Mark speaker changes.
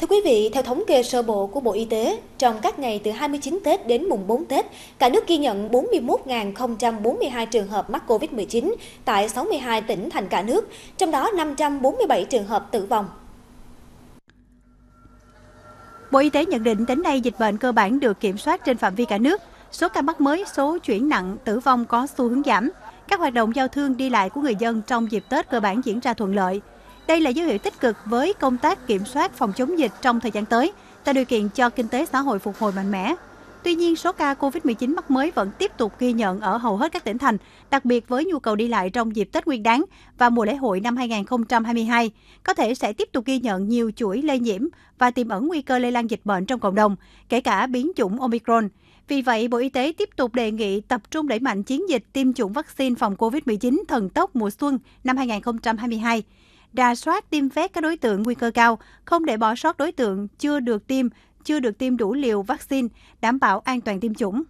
Speaker 1: Thưa quý vị, theo thống kê sơ bộ của Bộ Y tế, trong các ngày từ 29 Tết đến mùng 4 Tết, cả nước ghi nhận 41.042 trường hợp mắc COVID-19 tại 62 tỉnh thành cả nước, trong đó 547 trường hợp tử vong.
Speaker 2: Bộ Y tế nhận định đến nay dịch bệnh cơ bản được kiểm soát trên phạm vi cả nước. Số ca mắc mới, số chuyển nặng, tử vong có xu hướng giảm. Các hoạt động giao thương đi lại của người dân trong dịp Tết cơ bản diễn ra thuận lợi. Đây là dấu hiệu tích cực với công tác kiểm soát phòng chống dịch trong thời gian tới, tạo điều kiện cho kinh tế xã hội phục hồi mạnh mẽ. Tuy nhiên, số ca COVID-19 mắc mới vẫn tiếp tục ghi nhận ở hầu hết các tỉnh thành, đặc biệt với nhu cầu đi lại trong dịp Tết Nguyên đán và mùa lễ hội năm 2022, có thể sẽ tiếp tục ghi nhận nhiều chuỗi lây nhiễm và tiềm ẩn nguy cơ lây lan dịch bệnh trong cộng đồng, kể cả biến chủng Omicron. Vì vậy, Bộ Y tế tiếp tục đề nghị tập trung đẩy mạnh chiến dịch tiêm chủng vaccine phòng COVID-19 thần tốc mùa xuân năm 2022 đà soát tiêm vét các đối tượng nguy cơ cao, không để bỏ sót đối tượng chưa được tiêm, chưa được tiêm đủ liều vaccine, đảm bảo an toàn tiêm chủng.